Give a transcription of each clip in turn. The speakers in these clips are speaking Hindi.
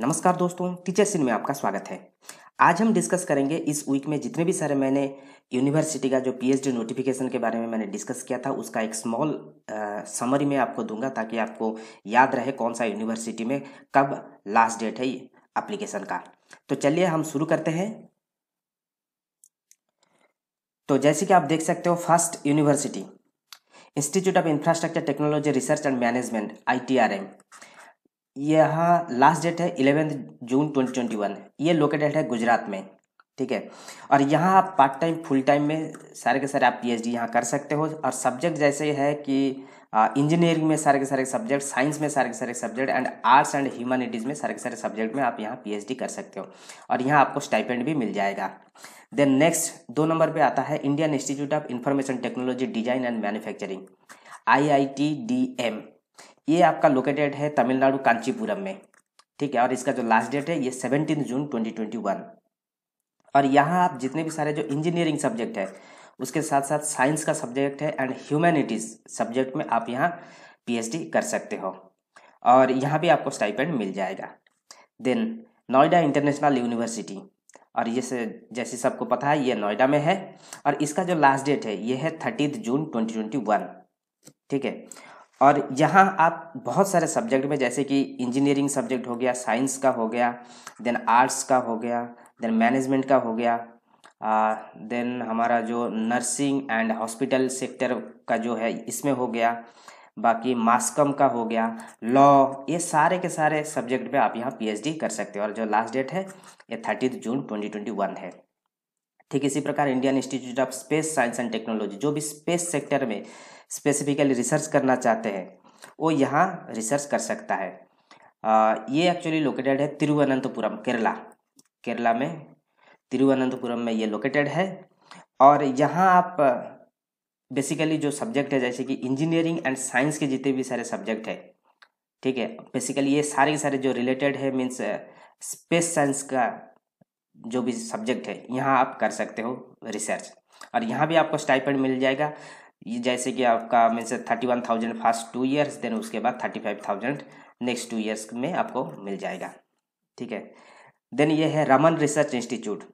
नमस्कार दोस्तों टीचर सिन में आपका स्वागत है आज हम डिस्कस करेंगे इस वीक में जितने भी सारे मैंने यूनिवर्सिटी का जो पीएचडी नोटिफिकेशन के बारे में मैंने डिस्कस किया था उसका एक स्मॉल समरी मैं आपको दूंगा ताकि आपको याद रहे कौन सा यूनिवर्सिटी में कब लास्ट डेट है अप्लीकेशन का तो चलिए हम शुरू करते हैं तो जैसे कि आप देख सकते हो first university institute of infrastructure technology research and management I यहाँ लास्ट डेट है इलेवेंथ जून 2021 ये लोकेटेड है गुजरात में ठीक है और यहाँ आप पार्ट टाइम फुल टाइम में सारे के सारे आप पी एच डी यहाँ कर सकते हो और सब्जेक्ट जैसे है कि इंजीनियरिंग में सारे के सारे सब्जेक्ट साइंस में सारे के सारे subject and arts and humanities में सारे के सारे सब्जेक्ट में आप यहाँ पीएचडी कर सकते हो और यहाँ आपको स्टाइपेंड भी मिल जाएगा देन नेक्स्ट दो नंबर पे आता है Indian institute of information technology design and manufacturing I I T D M ये आपका लोकेटेड है तमिलनाडु कांचीपुरम में ठीक है और इसका जो लास्ट डेट है ये seventeen June twenty twenty one और यहाँ आप जितने भी सारे जो इंजीनियरिंग सब्जेक्ट है उसके साथ साथ साइंस का सब्जेक्ट है एंड ह्यूमैनिटीज़ सब्जेक्ट में आप यहाँ पीएचडी कर सकते हो और यहाँ भी आपको स्टाइपेंड मिल जाएगा देन नोएडा इंटरनेशनल यूनिवर्सिटी और ये से जैसे सबको पता है ये नोएडा में है और इसका जो लास्ट डेट है ये है thirtieth June twenty twenty one ठीक है और यहाँ आप बहुत सारे सब्जेक्ट में जैसे कि इंजीनियरिंग सब्जेक्ट हो गया साइंस का हो गया देन आर्ट्स का हो गया देन मैनेजमेंट का हो गया देन हमारा जो नर्सिंग एंड हॉस्पिटल सेक्टर का जो है इसमें हो गया बाकी मास्कम का हो गया लॉ ये सारे के सारे सब्जेक्ट पे आप यहाँ पीएचडी कर सकते हो और जो लास्ट डेट है ये thirty June twenty twenty one है ठीक इसी प्रकार Indian institute of space science and technology जो भी स्पेस सेक्टर में स्पेसिफिकली रिसर्च करना चाहते हैं वो यहाँ रिसर्च कर सकता है आ, ये एक्चुअली लोकेटेड है तिरुवनंतपुरम केरला केरला में तिरुवनंतपुरम में ये लोकेटेड है और यहाँ आप बेसिकली जो सब्जेक्ट है जैसे कि इंजीनियरिंग एंड साइंस के जितने भी सारे सब्जेक्ट है ठीक है बेसिकली ये सारे के सारे जो रिलेटेड है मीन्स स्पेस साइंस का जो भी सब्जेक्ट है यहाँ आप कर सकते हो रिसर्च और यहाँ भी आपको स्टाइपेंड मिल जाएगा जैसे कि आपका means thirty one thousand first two years then उसके बाद thirty five thousand next two years में आपको मिल जाएगा ठीक है देन ये है रमन रिसर्च इंस्टीट्यूट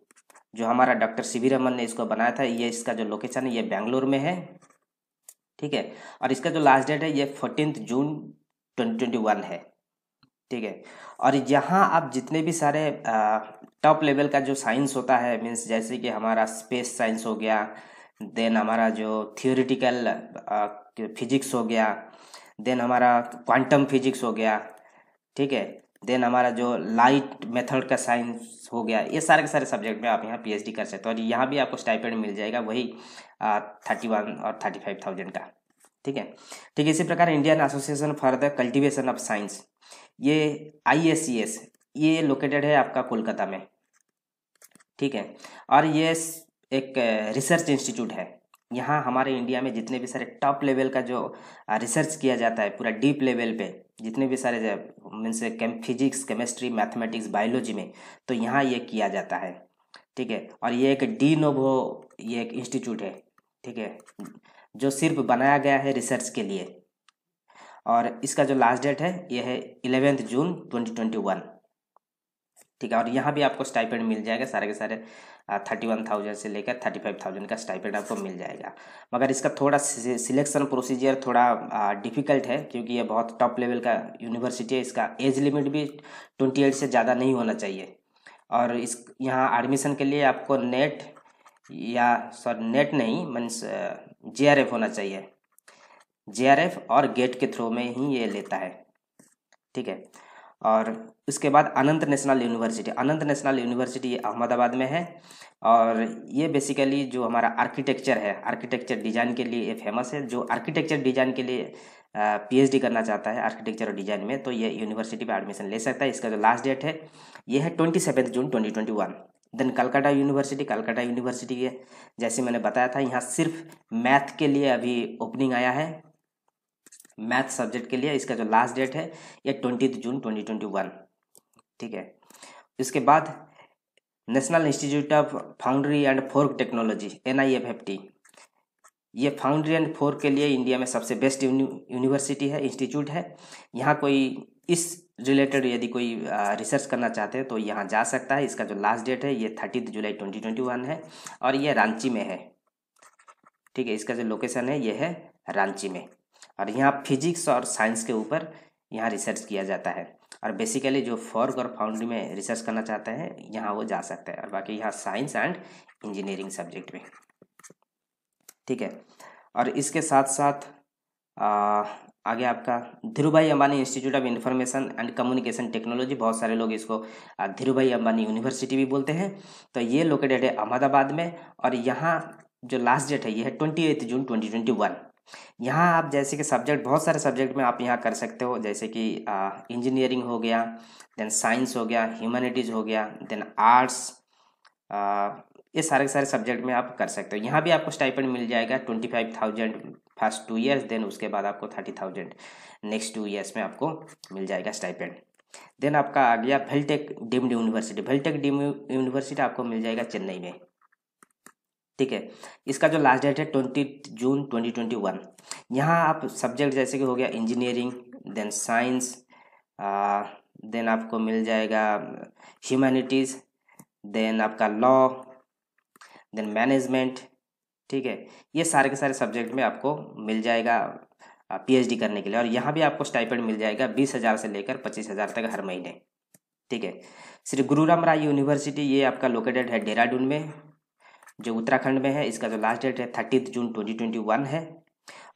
जो हमारा डॉक्टर सी वी रमन ने इसको बनाया था ये इसका जो लोकेशन है ये बेंगलोर में है ठीक है और इसका जो लास्ट डेट है ये fourteen June twenty twenty one है ठीक है और यहाँ आप जितने भी सारे टॉप लेवल का जो साइंस होता है मीन्स जैसे कि हमारा स्पेस साइंस हो गया देन हमारा जो थियोरिटिकल फिजिक्स हो गया देन हमारा क्वांटम फिजिक्स हो गया ठीक है देन हमारा जो लाइट मेथड का साइंस हो गया ये सारे के सारे सब्जेक्ट में आप यहाँ पीएचडी कर सकते हो और यहाँ भी आपको स्टाइपेंड मिल जाएगा वही थर्टी वन और थर्टी फाइव थाउजेंड का ठीक है ठीक है इसी प्रकार Indian association for the cultivation of science I S C S एस ये लोकेटेड है आपका कोलकाता में ठीक है और ये एक रिसर्च इंस्टीट्यूट है यहाँ हमारे इंडिया में जितने भी सारे टॉप लेवल का जो रिसर्च किया जाता है पूरा डीप लेवल पे जितने भी सारे means chem physics chemistry mathematics biology में तो यहाँ ये किया जाता है ठीक है और ये एक डी नोवो ये एक इंस्टीट्यूट है ठीक है जो सिर्फ बनाया गया है रिसर्च के लिए और इसका जो लास्ट डेट है यह है eleventh June twenty twenty one ठीक है और यहाँ भी आपको स्टाइपेंड मिल जाएगा सारे के सारे थर्टी वन थाउजेंड से लेकर थर्टी फाइव थाउजेंड का स्टाइपेंड आपको मिल जाएगा मगर इसका थोड़ा सिलेक्शन प्रोसीजर थोड़ा डिफ़िकल्ट है क्योंकि ये बहुत टॉप लेवल का यूनिवर्सिटी है इसका एज लिमिट भी ट्वेंटी एट से ज़्यादा नहीं होना चाहिए और इस यहाँ एडमिशन के लिए आपको नेट या सॉरी नेट नहीं मीन्स जे होना चाहिए जे और गेट के थ्रू में ही ये लेता है ठीक है और उसके बाद Anant national university Anant national university Ahmedabad में है और ये बेसिकली जो हमारा आर्किटेक्चर है आर्किटेक्चर डिज़ाइन के लिए ये फेमस है जो आर्किटेक्चर डिज़ाइन के लिए पीएचडी करना चाहता है आर्किटेक्चर और डिज़ाइन में तो ये यूनिवर्सिटी में एडमिशन ले सकता है इसका जो लास्ट डेट है ये है twenty seven June twenty twenty one then Calcutta university Calcutta university है जैसे मैंने बताया था यहाँ सिर्फ मैथ के लिए अभी ओपनिंग आया है मैथ सब्जेक्ट के लिए इसका जो लास्ट डेट है ये twenty June twenty twenty one ठीक है इसके बाद national institute of foundry and forge technology N I F F T ये फाउंड्री एंड फोर्क के लिए इंडिया में सबसे बेस्ट यूनिवर्सिटी है इंस्टीट्यूट है यहाँ कोई इस रिलेटेड यदि कोई रिसर्च करना चाहते हैं तो यहाँ जा सकता है इसका जो लास्ट डेट है ये thirty July twenty twenty one है और ये रांची में है ठीक है इसका जो लोकेशन है ये है रांची में और यहाँ फिजिक्स और साइंस के ऊपर यहाँ रिसर्च किया जाता है और बेसिकली जो फॉर्ग और फाउंड्री में रिसर्च करना चाहते हैं यहाँ वो जा सकते हैं और बाकी यहाँ साइंस एंड इंजीनियरिंग सब्जेक्ट में ठीक है और इसके साथ साथ आ, आगे आपका Dhirubhai Ambani institute of information and communication technology बहुत सारे लोग इसको धीरू भाई अंबानी यूनिवर्सिटी भी बोलते हैं तो ये लोकेटेड है अहमदाबाद में और यहाँ जो लास्ट डेट है ये है ट्वेंटी एथ जून ट्वेंटी ट्वेंटी वन यहाँ आप जैसे कि सब्जेक्ट बहुत सारे सब्जेक्ट में आप यहाँ कर सकते हो जैसे कि इंजीनियरिंग हो गया देन साइंस हो गया ह्यूमैनिटीज़ हो गया देन आर्ट्स ये सारे सारे सब्जेक्ट में आप कर सकते हो यहाँ भी आपको स्टाइपेंड मिल जाएगा twenty five thousand first two years then उसके बाद आपको thirty thousand next two years में आपको मिल जाएगा स्टाइपेंड देन आपका आ गया Veltech deemed university Veltech deemed university आपको मिल जाएगा चेन्नई में ठीक है इसका जो लास्ट डेट है twenty June twenty twenty one यहाँ आप सब्जेक्ट जैसे कि हो गया इंजीनियरिंग देन साइंस देन आपको मिल जाएगा ह्यूमैनिटीज़ देन आपका लॉ देन मैनेजमेंट ठीक है ये सारे के सारे सब्जेक्ट में आपको मिल जाएगा पीएचडी करने के लिए और यहाँ भी आपको स्टाइपेंड मिल जाएगा बीस हज़ार से लेकर पच्चीस हज़ार तक हर महीने ठीक है श्री गुरुराम राय यूनिवर्सिटी ये आपका लोकेटेड है डेहराडून में जो उत्तराखंड में है इसका जो लास्ट डेट है thirtieth June twenty twenty one है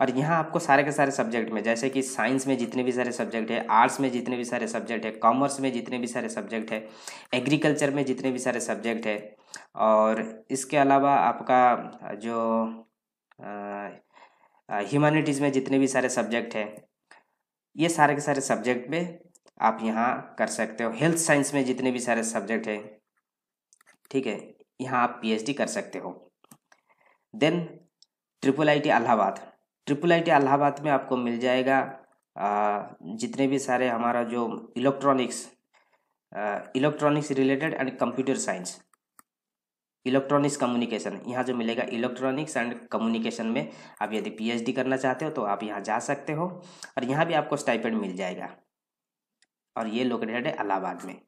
और यहाँ आपको सारे के सारे सब्जेक्ट में जैसे कि साइंस में जितने भी सारे सब्जेक्ट है आर्ट्स में जितने भी सारे सब्जेक्ट है कॉमर्स में जितने भी सारे सब्जेक्ट है एग्रीकल्चर में जितने भी सारे सब्जेक्ट है और इसके अलावा आपका जो ह्यूमैनिटीज़ में जितने भी सारे सब्जेक्ट है ये सारे के सारे सब्जेक्ट में आप यहाँ कर सकते हो हेल्थ साइंस में जितने भी सारे सब्जेक्ट है ठीक है यहाँ आप पी कर सकते हो then triple I T Allahabad triple I T Allahabad में आपको मिल जाएगा जितने भी सारे हमारा जो electronics electronics related and computer science electronics communication यहाँ जो मिलेगा इलेक्ट्रॉनिक्स एंड कम्युनिकेशन में आप यदि पीएचडी करना चाहते हो तो आप यहाँ जा सकते हो और यहाँ भी आपको स्टाइपेंड मिल जाएगा और ये लोकेटेड है इलाहाबाद में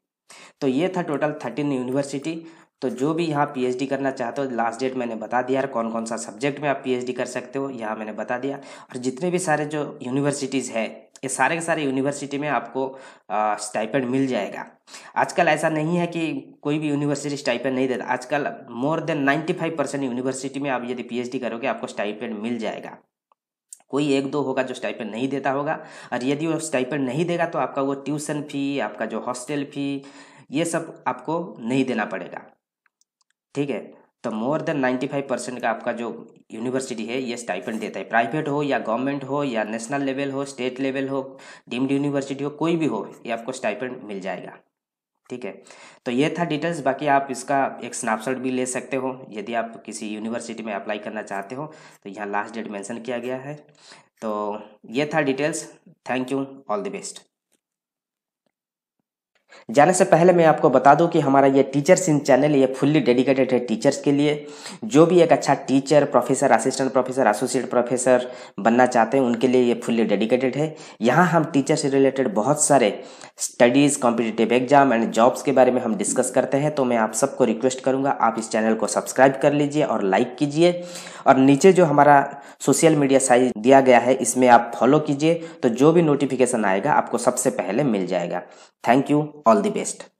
तो ये था टोटल थर्टीन यूनिवर्सिटी तो जो भी यहाँ पीएचडी करना चाहते हो लास्ट डेट मैंने बता दिया है कौन कौन सा सब्जेक्ट में आप पीएचडी कर सकते हो यहाँ मैंने बता दिया और जितने भी सारे जो यूनिवर्सिटीज़ है ये सारे के सारे यूनिवर्सिटी में आपको स्टाइपेंड मिल जाएगा आजकल ऐसा नहीं है कि कोई भी यूनिवर्सिटी स्टाइपेंड नहीं देता आजकल more than ninety five percent university में आप यदि पीएचडी करोगे आपको स्टाइपेंड मिल जाएगा कोई एक दो होगा जो स्टाइपेंड नहीं देता होगा और यदि वो स्टाइपेंड नहीं देगा तो आपका वो ट्यूशन फी आपका जो हॉस्टल फी ये सब आपको नहीं देना पड़ेगा ठीक है तो मोर देन 95 परसेंट का आपका जो यूनिवर्सिटी है ये स्टाइपेंड देता है प्राइवेट हो या गवर्नमेंट हो या नेशनल लेवल हो स्टेट लेवल हो डीम्ड यूनिवर्सिटी हो कोई भी हो ये आपको स्टाइपेंड मिल जाएगा ठीक है तो ये था डिटेल्स बाकी आप इसका एक स्नैपशॉट भी ले सकते हो यदि आप किसी यूनिवर्सिटी में अप्लाई करना चाहते हो तो यहाँ लास्ट डेट मेंशन किया गया है तो ये था details thank you all the best जाने से पहले मैं आपको बता दूं कि हमारा ये टीचर्स इन चैनल ये फुल्ली डेडिकेटेड है टीचर्स के लिए जो भी एक अच्छा teacher professor assistant professor associate professor बनना चाहते हैं उनके लिए ये फुल्ली डेडिकेटेड है यहाँ हम टीचर से रिलेटेड बहुत सारे studies competitive exam and jobs के बारे में हम डिस्कस करते हैं तो मैं आप सबको रिक्वेस्ट करूँगा आप इस चैनल को सब्सक्राइब कर लीजिए और लाइक कीजिए और नीचे जो हमारा सोशल मीडिया साइज दिया गया है इसमें आप फॉलो कीजिए तो जो भी नोटिफिकेशन आएगा आपको सबसे पहले मिल जाएगा thank you all the best